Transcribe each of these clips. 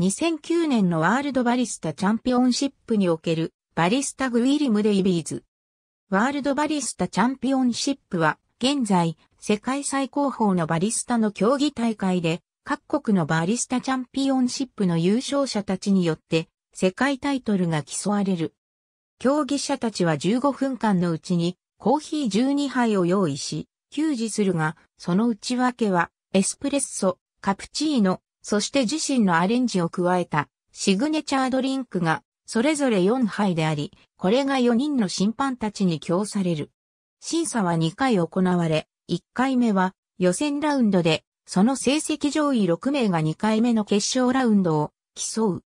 2009年のワールドバリスタチャンピオンシップにおけるバリスタグウィリム・デイビーズ。ワールドバリスタチャンピオンシップは現在世界最高峰のバリスタの競技大会で各国のバリスタチャンピオンシップの優勝者たちによって世界タイトルが競われる。競技者たちは15分間のうちにコーヒー12杯を用意し、給仕するが、その内訳はエスプレッソ、カプチーノ、そして自身のアレンジを加えたシグネチャードリンクがそれぞれ4杯であり、これが4人の審判たちに供される。審査は2回行われ、1回目は予選ラウンドで、その成績上位6名が2回目の決勝ラウンドを競う。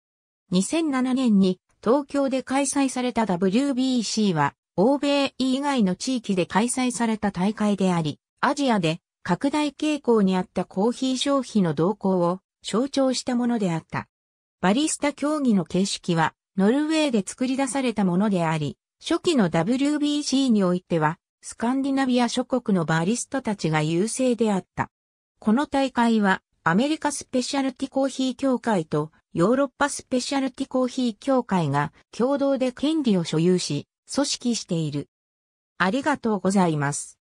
2007年に東京で開催された WBC は、欧米以外の地域で開催された大会であり、アジアで拡大傾向にあったコーヒー消費の動向を象徴したものであった。バリスタ競技の形式は、ノルウェーで作り出されたものであり、初期の WBC においては、スカンディナビア諸国のバリスタたちが優勢であった。この大会は、アメリカスペシャルティコーヒー協会とヨーロッパスペシャルティコーヒー協会が共同で権利を所有し、組織している。ありがとうございます。